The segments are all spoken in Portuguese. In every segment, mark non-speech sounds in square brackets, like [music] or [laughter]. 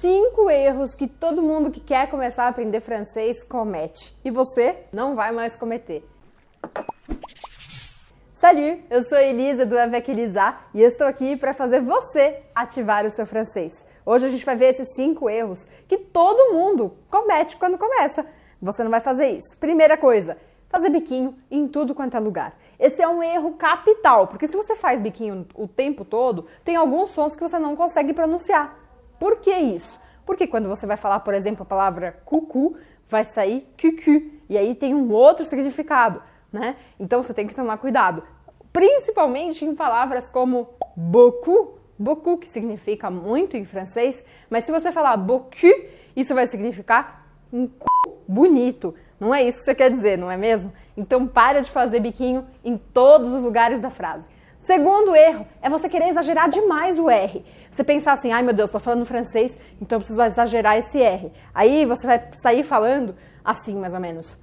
cinco erros que todo mundo que quer começar a aprender francês comete e você não vai mais cometer. Salut, eu sou Elisa do Avec Elisa e estou aqui para fazer você ativar o seu francês. Hoje a gente vai ver esses cinco erros que todo mundo comete quando começa. Você não vai fazer isso. Primeira coisa, fazer biquinho em tudo quanto é lugar. Esse é um erro capital, porque se você faz biquinho o tempo todo, tem alguns sons que você não consegue pronunciar. Por que isso? Porque quando você vai falar, por exemplo, a palavra cucu, vai sair cucu, e aí tem um outro significado, né? Então você tem que tomar cuidado, principalmente em palavras como beaucoup, beaucoup que significa muito em francês, mas se você falar beaucoup, isso vai significar um cu bonito. Não é isso que você quer dizer, não é mesmo? Então para de fazer biquinho em todos os lugares da frase. Segundo erro é você querer exagerar demais o R. Você pensar assim, ai meu Deus, estou falando francês, então eu preciso exagerar esse R. Aí você vai sair falando assim, mais ou menos.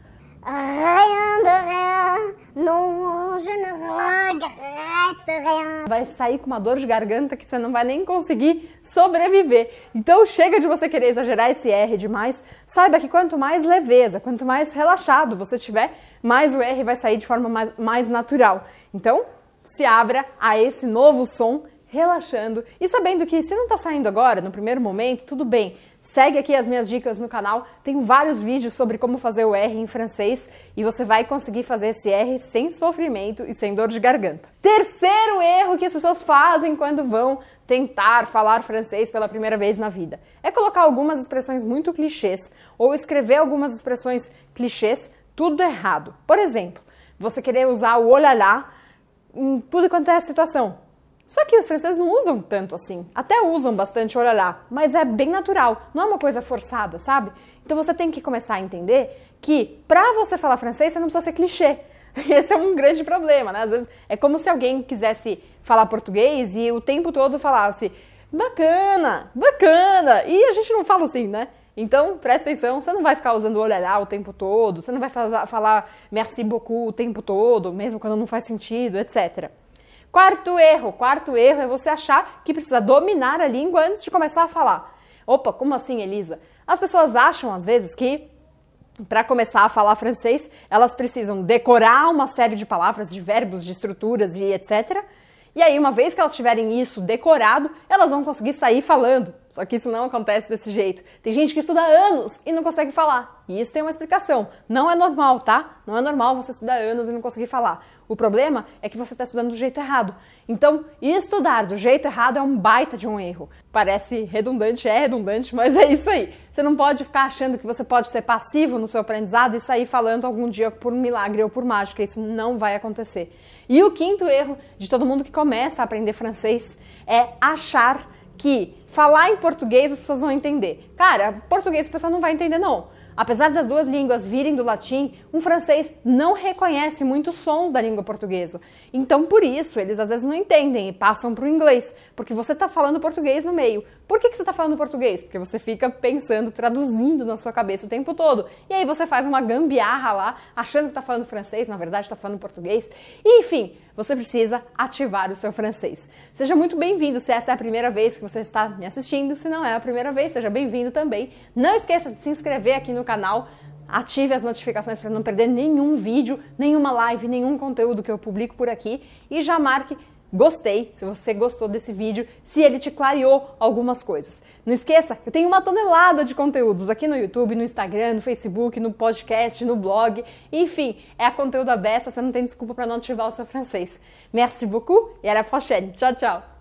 Vai sair com uma dor de garganta que você não vai nem conseguir sobreviver. Então chega de você querer exagerar esse R demais. Saiba que quanto mais leveza, quanto mais relaxado você tiver, mais o R vai sair de forma mais, mais natural. Então se abra a esse novo som, relaxando e sabendo que se não está saindo agora, no primeiro momento, tudo bem. Segue aqui as minhas dicas no canal, tenho vários vídeos sobre como fazer o R em francês e você vai conseguir fazer esse R sem sofrimento e sem dor de garganta. Terceiro erro que as pessoas fazem quando vão tentar falar francês pela primeira vez na vida é colocar algumas expressões muito clichês ou escrever algumas expressões clichês, tudo errado. Por exemplo, você querer usar o olalá em tudo quanto é a situação. Só que os franceses não usam tanto assim. Até usam bastante orará, mas é bem natural, não é uma coisa forçada, sabe? Então você tem que começar a entender que para você falar francês você não precisa ser clichê. [laughs] Esse é um grande problema, né? Às vezes é como se alguém quisesse falar português e o tempo todo falasse bacana, bacana. E a gente não fala assim, né? Então, presta atenção, você não vai ficar usando olhará ah, o tempo todo, você não vai fazer, falar merci beaucoup o tempo todo, mesmo quando não faz sentido, etc. Quarto erro, quarto erro é você achar que precisa dominar a língua antes de começar a falar. Opa, como assim, Elisa? As pessoas acham às vezes que para começar a falar francês, elas precisam decorar uma série de palavras, de verbos, de estruturas e etc. E aí, uma vez que elas tiverem isso decorado, elas vão conseguir sair falando. Só que isso não acontece desse jeito. Tem gente que estuda anos e não consegue falar. E isso tem uma explicação. Não é normal, tá? Não é normal você estudar anos e não conseguir falar. O problema é que você está estudando do jeito errado. Então, estudar do jeito errado é um baita de um erro. Parece redundante, é redundante, mas é isso aí. Você não pode ficar achando que você pode ser passivo no seu aprendizado e sair falando algum dia por milagre ou por mágica. Isso não vai acontecer. E o quinto erro de todo mundo que começa a aprender francês é achar que falar em português as pessoas vão entender. Cara, português a pessoa não vai entender não. Apesar das duas línguas virem do latim, um francês não reconhece muitos sons da língua portuguesa. Então, por isso, eles às vezes não entendem e passam para o inglês, porque você está falando português no meio. Por que, que você está falando português? Porque você fica pensando, traduzindo na sua cabeça o tempo todo. E aí você faz uma gambiarra lá, achando que está falando francês, na verdade está falando português. E, enfim, você precisa ativar o seu francês. Seja muito bem-vindo se essa é a primeira vez que você está me assistindo. Se não é a primeira vez, seja bem-vindo também. Não esqueça de se inscrever aqui no canal, ative as notificações para não perder nenhum vídeo, nenhuma live, nenhum conteúdo que eu publico por aqui e já marque gostei, se você gostou desse vídeo, se ele te clareou algumas coisas. Não esqueça, eu tenho uma tonelada de conteúdos aqui no YouTube, no Instagram, no Facebook, no podcast, no blog, enfim, é a conteúdo aberto, você não tem desculpa para não ativar o seu francês. Merci beaucoup e à la prochaine. Tchau, tchau.